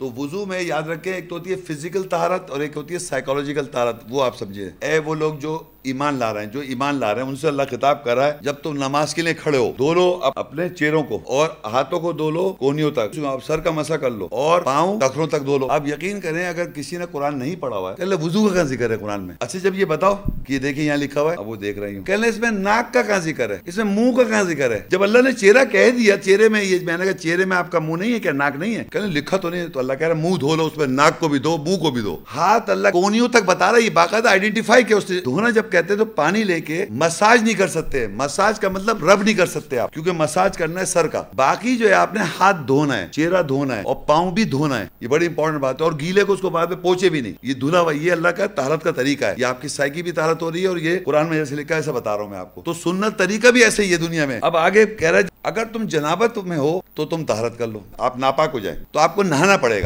तो वजू में याद रखें एक तो होती है फिजिकल तहारत और एक होती है साइकोलॉजिकल तहारत वो आप समझिए ए वो लोग जो ईमान ला रहे हैं जो ईमान ला रहे हैं उनसे अल्लाह खिताब कर रहा है जब तुम नमाज के लिए खड़े हो दो लो अपने चेहरों को और हाथों को दो लो कोनियों तक आप सर का मसा कर लो और पाओ टखरों तक दो लो आप यकीन करें अगर किसी ने कुरान नहीं पढ़ा हुआ है कहले वजू का जिक्र है कुरान में अच्छा जब ये बताओ कि देखिए यहाँ लिखा हुआ है अब वो देख रही हूँ कहले इसमें नाक का कहाँ जिक्र है इसमें मुंह का कहाँ जिक्र है जब अल्लाह ने चेहरा कह दिया चेहरे में ये मैंने कहा चेहरे में आपका मुंह नहीं है क्या नाक नहीं है कहने लिखा तो नहीं तो अल्लाह कह रहा है मुंह धो लो उसमें नाक को भी दो मुंह को भी दो हाथ अल्लाह कोनियों तक बता रहा है बाकायदा आइडेंटिफाई किया उसने धोना जब कहते हैं तो पानी लेके मसाज नहीं कर सकते मसाज का मतलब रब नहीं कर सकते आप क्योंकि मसाज करना है सर का बाकी जो है आपने हाथ धोना है चेहरा धोना है और पाँव भी धोना है ये बड़ी इंपॉर्टेंट बात है और गीले को उसको बाद में पोचे भी नहीं ये धुला हुआ ये अल्लाह का तहारत का तरीका है ये आपकी साइकी भी तहारत हो रही है और ये कुरान में जैसे लिखा है ऐसा बता रहा हूँ मैं आपको तो सुनना तरीका भी ऐसे ही है दुनिया में अब आगे कह रहा है अगर तुम जनाबत में हो तो तुम तहारत कर लो आप नापाक हो जाए तो आपको नहाना पड़ेगा